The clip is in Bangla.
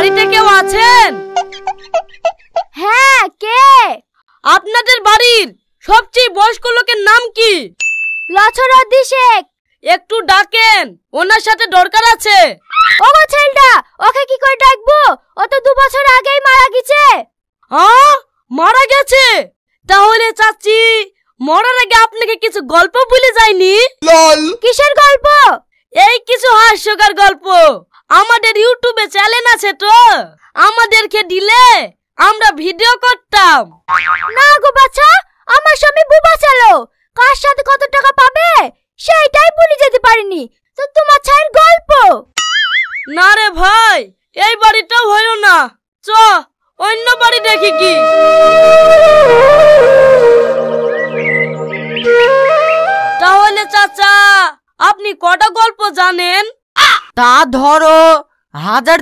বাড়িতে কেউ আছেন হ্যাঁ কে আপনাদের বাড়ির সবচেয়ে বয়স্ক লোকের নাম কি লছরদি শেখ একটু ডাকেন ওনার সাথে দরকার আছে ও গো ছেলটা ওকে কি করে ডাকবো ও তো দু বছর আগেই মারা গেছে হ্যাঁ মারা গেছে তাহলে চাচি মরার আগে আপনাকে কিছু গল্প ভুলে যায়নি কিসের গল্প এই কিছু হাস্যকর গল্প আমাদের ইউটিউবে চ্যানেল আছে তো আমাদেরকে দিলে আমরা ভিডিও করতাম না গো বাছা আমার স্বামী বুবা চালো কার সাথে কত টাকা পাবে সেইটাই বলি যেতে পারিনি তো তোমার ছায়ের গল্প না রে ভাই এই বাড়িটাও হইল না চ অন্য বাড়ি দেখি কি তাহলে চাচা আপনি কটা গল্প জানেন তা ধরো হাজার